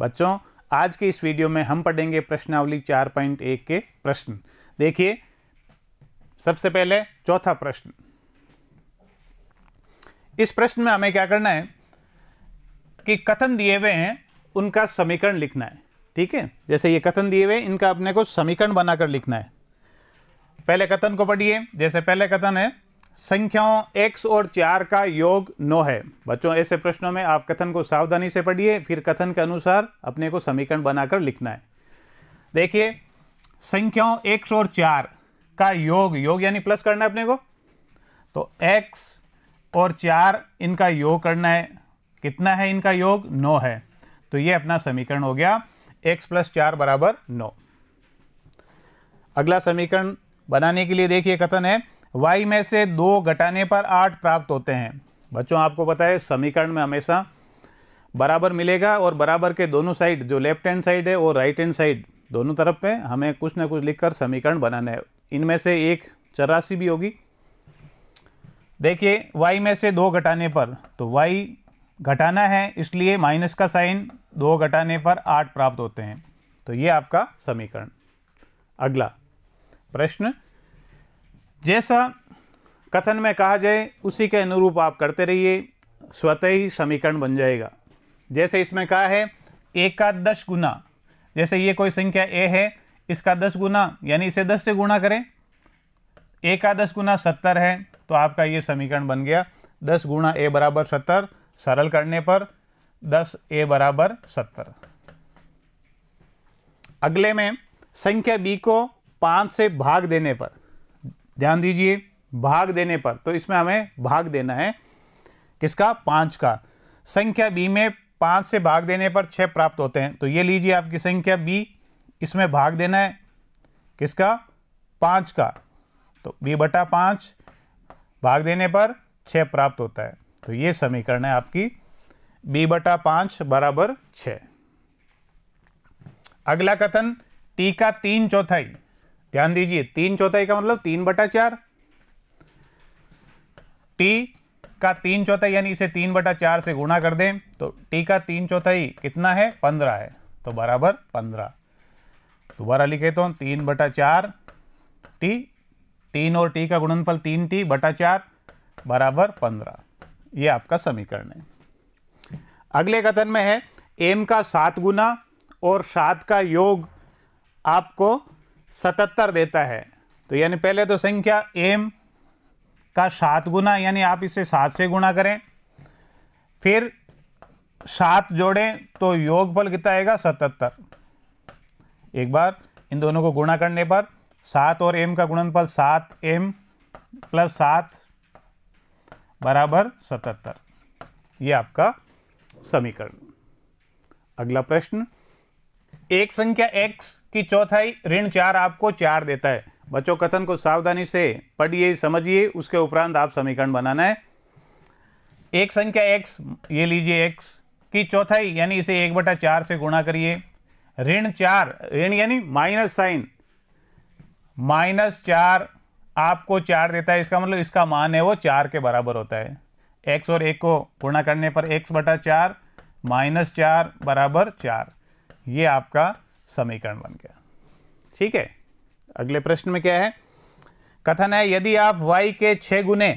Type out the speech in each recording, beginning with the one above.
बच्चों आज के इस वीडियो में हम पढ़ेंगे प्रश्नावली 4.1 के प्रश्न देखिए सबसे पहले चौथा प्रश्न इस प्रश्न में हमें क्या करना है कि कथन दिए हुए हैं उनका समीकरण लिखना है ठीक है जैसे ये कथन दिए हुए इनका अपने को समीकरण बनाकर लिखना है पहले कथन को पढ़िए जैसे पहले कथन है संख्याओं x और चार का योग नो है बच्चों ऐसे प्रश्नों में आप कथन को सावधानी से पढ़िए फिर कथन के अनुसार अपने को समीकरण बनाकर लिखना है देखिए संख्याओं x और चार का योग योग यानी प्लस करना है अपने को तो x और चार इनका योग करना है कितना है इनका योग नो है तो ये अपना समीकरण हो गया x प्लस चार बराबर नौ अगला समीकरण बनाने के लिए देखिए कथन है वाई में से दो घटाने पर आठ प्राप्त होते हैं बच्चों आपको पता है समीकरण में हमेशा बराबर मिलेगा और बराबर के दोनों साइड जो लेफ्ट हैंड साइड है और राइट हैंड साइड दोनों तरफ पे हमें कुछ ना कुछ लिखकर समीकरण बनाना है इनमें से एक चौरासी भी होगी देखिए y में से दो घटाने पर तो y घटाना है इसलिए माइनस का साइन दो घटाने पर आठ प्राप्त होते हैं तो ये आपका समीकरण अगला प्रश्न जैसा कथन में कहा जाए उसी के अनुरूप आप करते रहिए स्वतः ही समीकरण बन जाएगा जैसे इसमें कहा है एकादश गुना जैसे ये कोई संख्या ए है इसका दस गुना यानी इसे दस से गुणा करें एकादश गुना सत्तर है तो आपका ये समीकरण बन गया दस गुणा ए बराबर सत्तर सरल करने पर दस ए बराबर सत्तर अगले में संख्या बी को पाँच से भाग देने पर ध्यान दीजिए भाग देने पर तो इसमें हमें भाग देना है किसका पाँच का संख्या बी में पाँच से भाग देने पर छः प्राप्त होते हैं तो ये लीजिए आपकी संख्या बी इसमें भाग देना है किसका पाँच का तो बी बटा पाँच भाग देने पर छः प्राप्त होता है तो ये समीकरण है आपकी बी बटा पाँच बराबर छ अगला कथन टी का तीन चौथाई ध्यान दीजिए तीन चौथाई का मतलब तीन बटा चार टी का तीन चौथाई यानी इसे तीन बटा चार से गुणा कर दें तो टी का तीन चौथाई कितना है पंद्रह है तो बराबर पंद्रह दोबारा लिखे तो तीन बटा चार टी तीन और टी का गुणनफल तीन टी बटा चार बराबर पंद्रह ये आपका समीकरण है अगले कथन में है एम का सात गुना और सात का योग आपको सतहत्तर देता है तो यानी पहले तो संख्या एम का सात गुना यानी आप इसे सात से गुणा करें फिर सात जोड़ें तो योगफल कितना आएगा सतहत्तर एक बार इन दोनों को गुणा करने पर सात और एम का गुणनफल सात एम प्लस सात बराबर सतहत्तर ये आपका समीकरण अगला प्रश्न एक संख्या x की चौथाई ऋण चार आपको चार देता है बच्चों कथन को सावधानी से पढ़िए समझिए उसके उपरांत आप समीकरण बनाना है एक संख्या x ये लीजिए x की चौथाई यानी इसे एक बटा चार से गुणा करिए ऋण चार ऋण यानी माइनस साइन माइनस चार आपको चार देता है इसका मतलब इसका मान है वो चार के बराबर होता है एक्स और एक को गुणा करने पर एक्स बटा चार माइनस चार बराबर चार ये आपका समीकरण बन गया ठीक है अगले प्रश्न में क्या है कथन है यदि आप y के छः गुने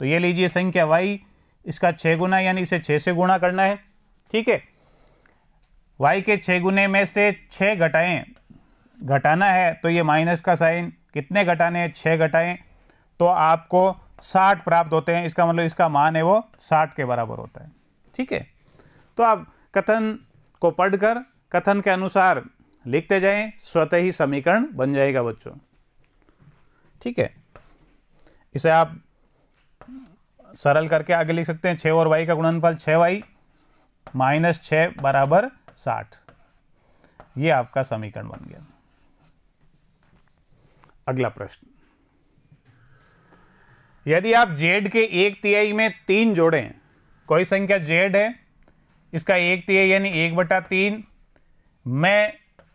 तो ये लीजिए संख्या y इसका छः गुना यानी इसे छः से गुणा करना है ठीक है y के छः गुने में से छः घटाएं घटाना है तो ये माइनस का साइन कितने घटाने हैं छः घटाएं तो आपको साठ प्राप्त होते हैं इसका मतलब इसका मान है वो साठ के बराबर होता है ठीक है तो आप कथन को पढ़कर कथन के अनुसार लिखते जाएं स्वतः ही समीकरण बन जाएगा बच्चों ठीक है इसे आप सरल करके आगे लिख सकते हैं छः और वाई का गुणनफल छः वाई माइनस छ बराबर साठ ये आपका समीकरण बन गया अगला प्रश्न यदि आप जेड के एक तिहाई में तीन जोड़ें कोई संख्या जेड है इसका एक तिहाई यानी एक बटा तीन में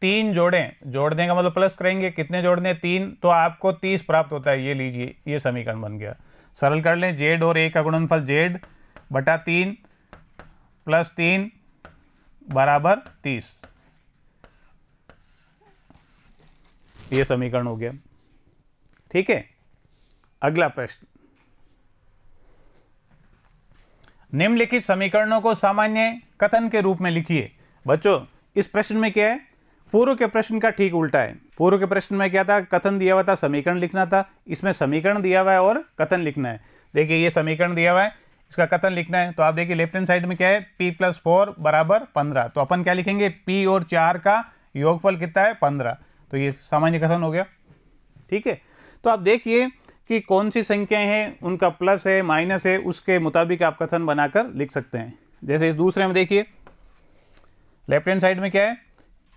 तीन जोड़ें जोड़ने का मतलब प्लस करेंगे कितने जोड़ने तीन तो आपको तीस प्राप्त होता है ये लीजिए ये समीकरण बन गया सरल कर लें जेड और ए का गुणनफल जेड बटा तीन प्लस तीन बराबर तीस ये समीकरण हो गया ठीक है अगला प्रश्न निम्नलिखित समीकरणों को सामान्य कथन के रूप में लिखिए बच्चों इस प्रश्न में क्या है पूर्व के प्रश्न का ठीक उल्टा है पूर्व के प्रश्न में क्या था कथन दिया हुआ था समीकरण लिखना था इसमें समीकरण दिया हुआ है और कथन लिखना है देखिए ये समीकरण दिया हुआ है इसका कथन लिखना है तो आप देखिए लेफ्ट हैंड साइड में क्या है पी प्लस फोर बराबर पंद्रह तो अपन क्या लिखेंगे पी और चार का योगफल कितना है पंद्रह तो ये सामान्य कथन हो गया ठीक है तो आप देखिए कि कौन सी संख्याएं हैं उनका प्लस है माइनस है उसके मुताबिक आप कथन बनाकर लिख सकते हैं जैसे इस दूसरे में देखिए लेफ्ट हैंड साइड में क्या है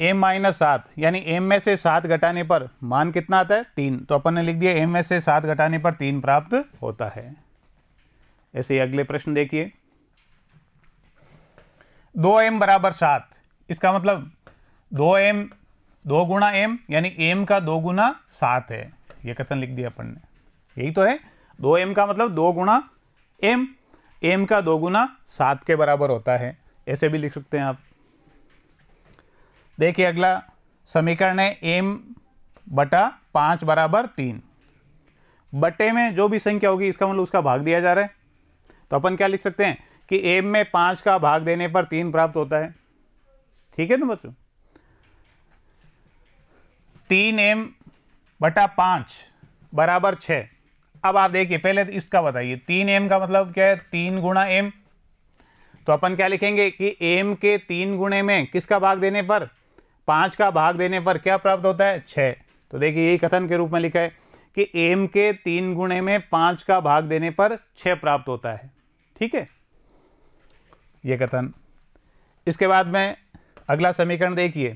एम माइनस सात यानी एम में से सात घटाने पर मान कितना आता है तीन तो अपन ने लिख दिया एम में से सात घटाने पर तीन प्राप्त होता है ऐसे ही अगले प्रश्न देखिए दो एम बराबर सात इसका मतलब दो एम दो गुणा एम यानी एम का दो गुना सात है ये कथन लिख दिया अपन ने यही तो है दो एम का मतलब दो गुणा एम एम का दो गुना सात के बराबर होता है ऐसे भी लिख सकते हैं आप देखिए अगला समीकरण है एम बटा पाँच बराबर तीन बटे में जो भी संख्या होगी इसका मतलब उसका भाग दिया जा रहा है तो अपन क्या लिख सकते हैं कि एम में पाँच का भाग देने पर तीन प्राप्त होता है ठीक है ना बच्चों तीन एम बटा पाँच बराबर छः अब आप देखिए पहले तो इसका बताइए तीन एम का मतलब क्या है तीन गुणा एम तो अपन क्या लिखेंगे कि एम के तीन गुणे में किसका भाग देने पर पाँच का भाग देने पर क्या प्राप्त होता है छः तो देखिए यही कथन के रूप में लिखा है कि एम के तीन गुणे में पाँच का भाग देने पर छः प्राप्त होता है ठीक है ये कथन इसके बाद में अगला समीकरण देखिए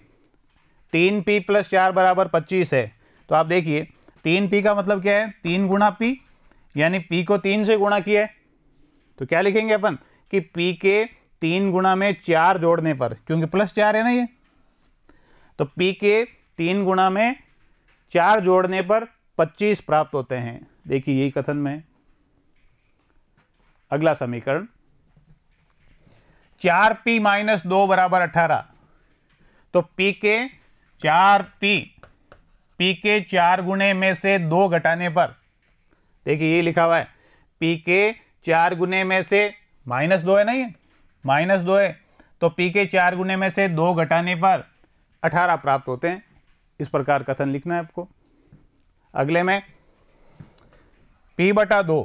तीन पी प्लस चार बराबर पच्चीस है तो आप देखिए तीन पी का मतलब क्या है तीन गुणा पी यानी पी को तीन से गुणा किया है तो क्या लिखेंगे अपन कि पी के तीन गुणा में चार जोड़ने पर क्योंकि प्लस चार है ना ये तो पी के तीन गुणा में चार जोड़ने पर पच्चीस प्राप्त होते हैं देखिए यही कथन में अगला समीकरण चार पी माइनस दो बराबर अठारह तो पी के चार पी पी के चार गुणे में से दो घटाने पर देखिए ये लिखा हुआ है पी के चार गुणे में से माइनस दो है नहीं माइनस दो है तो पी के चार गुने में से दो घटाने पर अठारह प्राप्त होते हैं इस प्रकार कथन लिखना है आपको अगले में पी बटा दो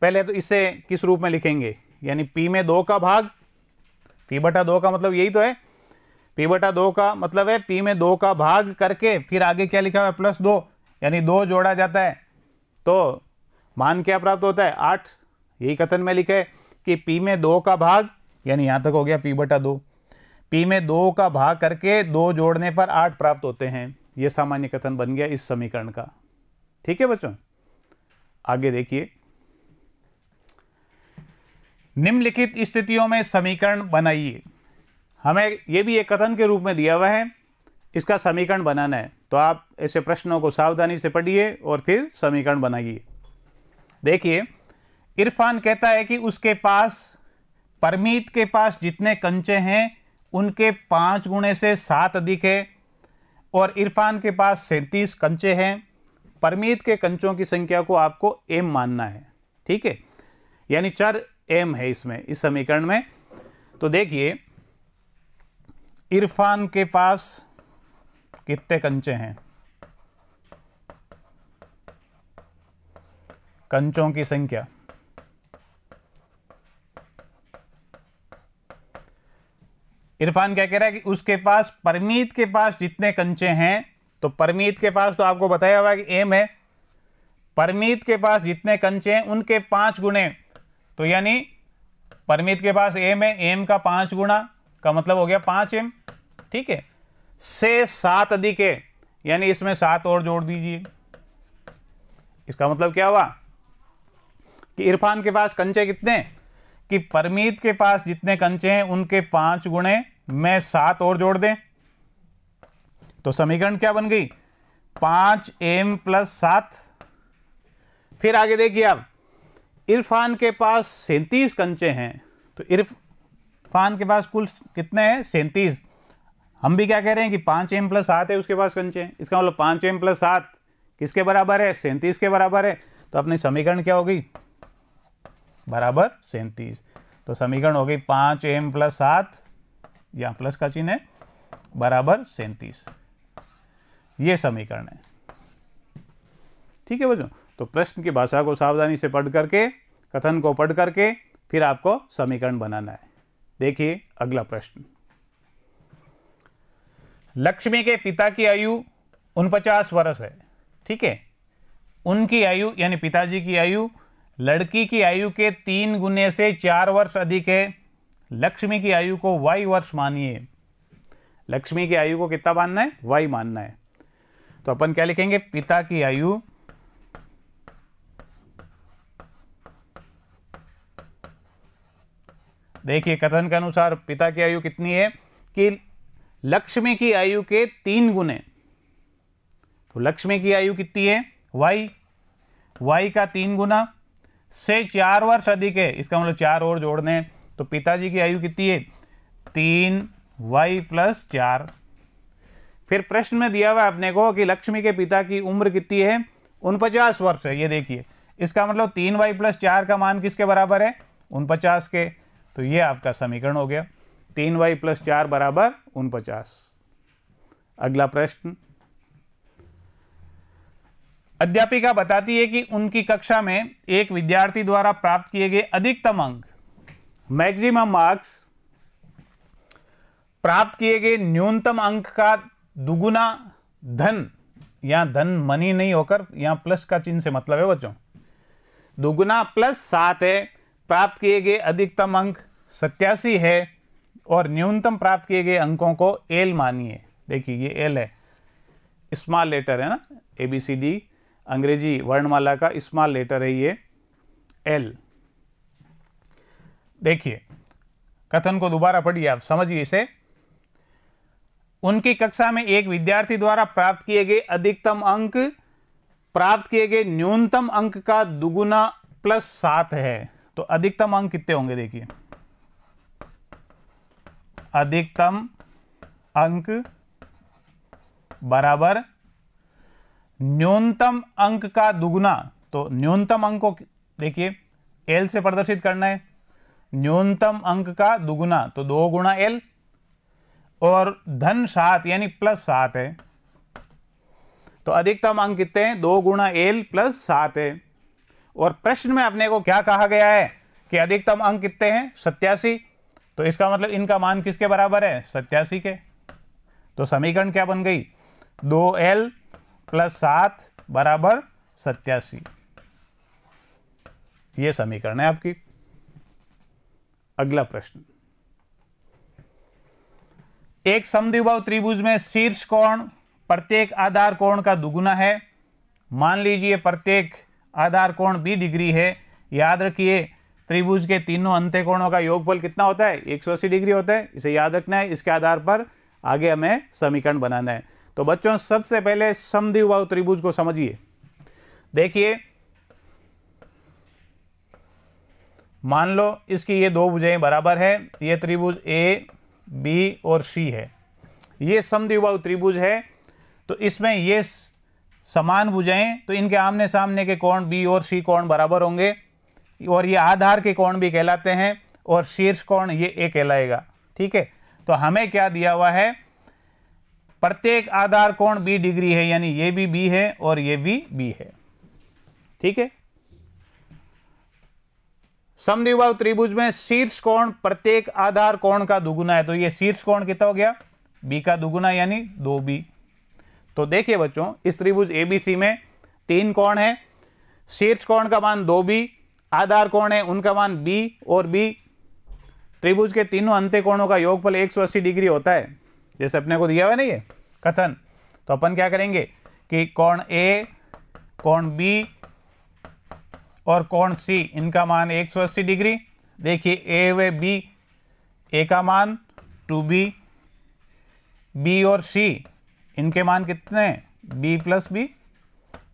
पहले तो इसे किस रूप में लिखेंगे यानी पी में दो का भाग पी बटा दो का मतलब यही तो है पी बटा दो का मतलब है पी में दो का भाग करके फिर आगे क्या लिखा हुआ है प्लस दो यानी दो जोड़ा जाता है तो मान क्या प्राप्त होता है आठ यही कथन में लिखा है कि पी में दो का भाग यानी यहाँ तक हो गया पी बटा दो पी में दो का भाग करके दो जोड़ने पर आठ प्राप्त होते हैं यह सामान्य कथन बन गया इस समीकरण का ठीक है बच्चों आगे देखिए निम्नलिखित स्थितियों में समीकरण बनाइए हमें यह भी एक कथन के रूप में दिया हुआ है इसका समीकरण बनाना है तो आप ऐसे प्रश्नों को सावधानी से पढ़िए और फिर समीकरण बनाइए देखिए इरफान कहता है कि उसके पास परमीत के पास जितने कंचे हैं उनके पाँच गुणे से सात अधिक है और इरफान के पास सैंतीस कंचे हैं परमीत के कंचों की संख्या को आपको एम मानना है ठीक है यानी चर एम है इसमें इस समीकरण में तो देखिए इरफान के पास कितने कंचे हैं कंचों की संख्या इरफान क्या कह रहा है कि उसके पास परमीत के पास जितने कंचे हैं तो परमीत के पास तो आपको बताया हुआ कि एम है परमीत के पास जितने कंचे हैं उनके पांच गुणे तो यानी परमीत के पास एम है एम का पांच गुणा का मतलब हो गया पांच एम ठीक है से सात अधिक है यानी इसमें सात और जोड़ दीजिए इसका मतलब क्या हुआ कि इरफान के पास कंचे कितने कि परमीत के पास जितने कंचे हैं उनके पांच गुणे में सात और जोड़ दें तो समीकरण क्या बन गई पांच एम प्लस सात फिर आगे देखिए आप इरफान के पास सैंतीस कंचे हैं तो इरफान के पास कुल कितने हैं सैंतीस हम भी क्या कह रहे हैं कि पांच एम प्लस सात है उसके पास कंचे हैं इसका मतलब पांच एम प्लस सात किसके बराबर है सैंतीस के बराबर है तो अपनी समीकरण क्या होगी बराबर सैंतीस तो समीकरण हो गई पाँच एम प्लस सात या प्लस का चिन्ह है बराबर सैंतीस ये समीकरण है ठीक है बच्चों तो प्रश्न की भाषा को सावधानी से पढ़ करके कथन को पढ़ करके फिर आपको समीकरण बनाना है देखिए अगला प्रश्न लक्ष्मी के पिता की आयु उनपचास वर्ष है ठीक है उनकी आयु यानी पिताजी की आयु लड़की की आयु के तीन गुने से चार वर्ष अधिक है लक्ष्मी की आयु को वाई वर्ष मानिए लक्ष्मी की आयु को कितना मानना है वाई मानना है तो अपन क्या लिखेंगे पिता की आयु देखिए कथन के अनुसार पिता की आयु कितनी है कि लक्ष्मी की आयु के तीन गुने तो लक्ष्मी की आयु कितनी है वाई वाई का तीन गुना से चार वर्ष अधिक है इसका मतलब चार और जोड़ने तो पिताजी की आयु कितनी है तीन वाई प्लस चार फिर प्रश्न में दिया हुआ आपने को कि लक्ष्मी के पिता की उम्र कितनी है उनपचास वर्ष है ये देखिए इसका मतलब तीन वाई प्लस चार का मान किसके बराबर है उनपचास के तो ये आपका समीकरण हो गया तीन वाई प्लस चार बराबर उनपचास अगला प्रश्न अध्यापिका बताती है कि उनकी कक्षा में एक विद्यार्थी द्वारा प्राप्त किए गए अधिकतम अंक मैक्सिमम मार्क्स प्राप्त किए गए न्यूनतम अंक का दुगुना धन यहां धन मनी नहीं होकर यहां प्लस का चिन्ह से मतलब है बच्चों दुगुना प्लस सात है प्राप्त किए गए अधिकतम अंक सत्यासी है और न्यूनतम प्राप्त किए गए अंकों को एल मानिए देखिए ये एल है स्मॉल लेटर है ना ए बी सी डी अंग्रेजी वर्णमाला का स्मॉल लेटर है ये एल देखिए कथन को दोबारा पढ़िए आप समझिए इसे उनकी कक्षा में एक विद्यार्थी द्वारा प्राप्त किए गए अधिकतम अंक प्राप्त किए गए न्यूनतम अंक का दुगुना प्लस सात है तो अधिकतम अंक कितने होंगे देखिए अधिकतम अंक बराबर न्यूनतम अंक का दुगुना तो न्यूनतम अंक को देखिए एल से प्रदर्शित करना है न्यूनतम अंक का दुगुना तो दो गुणा एल और धन सात यानी प्लस सात है तो अधिकतम अंक कितने हैं दो गुणा एल प्लस सात है और प्रश्न में अपने को क्या कहा गया है कि अधिकतम अंक कितने हैं सत्यासी तो इसका मतलब इनका मान किसके बराबर है सत्यासी के तो समीकरण क्या बन गई दो एल प्लस सात बराबर सत्यासी ये समीकरण है आपकी अगला प्रश्न एक समद्विभाव त्रिभुज में शीर्ष कोण प्रत्येक आधार कोण का दुगुना है मान लीजिए प्रत्येक आधार कोण बी डिग्री है याद रखिए त्रिभुज के तीनों अंत्य कोणों का योगफल कितना होता है 180 डिग्री होता है इसे याद रखना है इसके आधार पर आगे हमें समीकरण बनाना है तो बच्चों सबसे पहले समद्विबाहु त्रिभुज को समझिए देखिए मान लो इसकी ये दो भुजाएं बराबर है ये त्रिभुज ए बी और सी है ये समद्विबाहु त्रिभुज है तो इसमें ये समान भुजाएं तो इनके आमने सामने के कोण बी और सी कोण बराबर होंगे और ये आधार के कोण भी कहलाते हैं और शीर्ष कोण ये ए कहलाएगा ठीक है तो हमें क्या दिया हुआ है प्रत्येक आधार कोण बी डिग्री है यानी ये भी बी है और ये भी बी है ठीक है समद्विभाव त्रिभुज में शीर्ष कोण प्रत्येक आधार कोण का दुगुना है तो ये शीर्ष कोण कितना हो गया बी का दुगुना यानी दो बी तो देखिए बच्चों इस त्रिभुज एबीसी में तीन कोण है शीर्ष कोण का मान दो बी आधार कोण है उनका मान बी और बी त्रिभुज के तीनों अंत्य कोणों का योगफल 180 डिग्री होता है जैसे अपने को दिया हुआ नहीं ये कथन तो अपन क्या करेंगे कि कौन ए कौन बी और कौन सी इनका मान 180 डिग्री देखिए ए व बी ए का मान 2b बी और सी इनके मान कितने b बी प्लस बी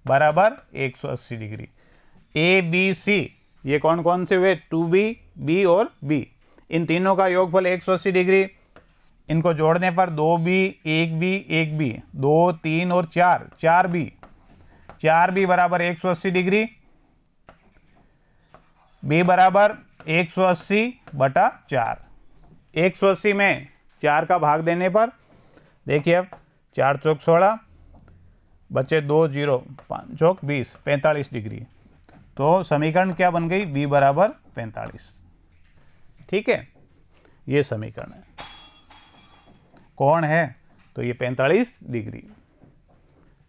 बराबर 180 डिग्री ए बी सी ये कौन कौन से हुए 2b बी और b इन तीनों का योगफल 180 डिग्री इनको जोड़ने पर दो बी एक बी एक बी दो तीन और चार चार बी चार बी बराबर एक सौ अस्सी डिग्री बी बराबर एक सौ अस्सी बटा चार एक सौ अस्सी में चार का भाग देने पर देखिए अब चार चौक सोलह बचे दो जीरो पाँच चौक बीस पैंतालीस डिग्री तो समीकरण क्या बन गई बी बराबर पैंतालीस ठीक है ये समीकरण है कौन है तो ये 45 डिग्री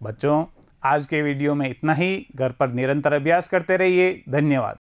बच्चों आज के वीडियो में इतना ही घर पर निरंतर अभ्यास करते रहिए धन्यवाद